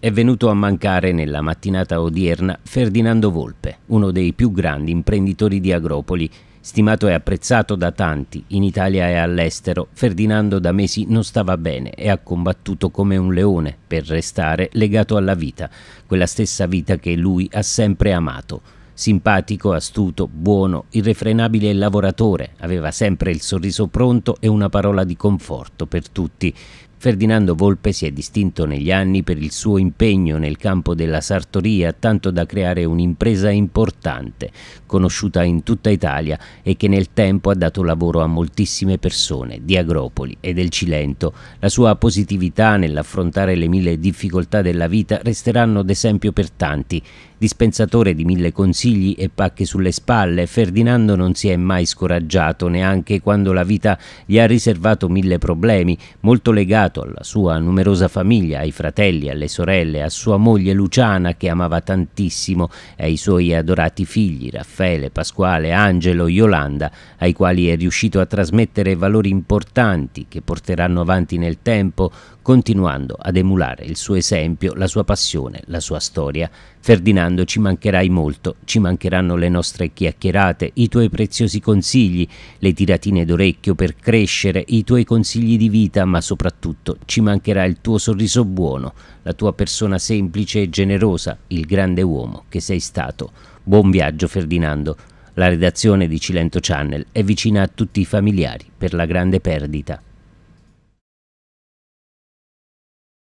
È venuto a mancare nella mattinata odierna Ferdinando Volpe, uno dei più grandi imprenditori di Agropoli. Stimato e apprezzato da tanti, in Italia e all'estero, Ferdinando da mesi non stava bene e ha combattuto come un leone per restare legato alla vita, quella stessa vita che lui ha sempre amato. Simpatico, astuto, buono, irrefrenabile lavoratore, aveva sempre il sorriso pronto e una parola di conforto per tutti. Ferdinando Volpe si è distinto negli anni per il suo impegno nel campo della sartoria, tanto da creare un'impresa importante, conosciuta in tutta Italia e che nel tempo ha dato lavoro a moltissime persone di Agropoli e del Cilento. La sua positività nell'affrontare le mille difficoltà della vita resteranno d'esempio per tanti. Dispensatore di mille consigli e pacche sulle spalle, Ferdinando non si è mai scoraggiato neanche quando la vita gli ha riservato mille problemi, molto legato dedicato alla sua numerosa famiglia, ai fratelli, alle sorelle, a sua moglie Luciana che amava tantissimo e ai suoi adorati figli Raffaele, Pasquale, Angelo, Yolanda, ai quali è riuscito a trasmettere valori importanti che porteranno avanti nel tempo, continuando ad emulare il suo esempio, la sua passione, la sua storia. Ferdinando, ci mancherai molto, ci mancheranno le nostre chiacchierate, i tuoi preziosi consigli, le tiratine d'orecchio per crescere, i tuoi consigli di vita, ma soprattutto tutto, ci mancherà il tuo sorriso buono, la tua persona semplice e generosa, il grande uomo che sei stato. Buon viaggio Ferdinando. La redazione di Cilento Channel è vicina a tutti i familiari per la grande perdita.